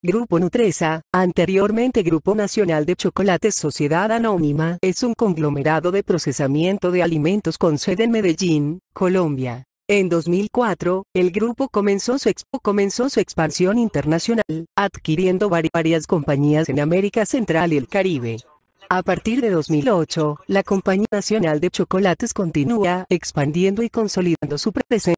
Grupo Nutresa, anteriormente Grupo Nacional de Chocolates Sociedad Anónima, es un conglomerado de procesamiento de alimentos con sede en Medellín, Colombia. En 2004, el grupo comenzó su, comenzó su expansión internacional, adquiriendo varias compañías en América Central y el Caribe. A partir de 2008, la Compañía Nacional de Chocolates continúa expandiendo y consolidando su presencia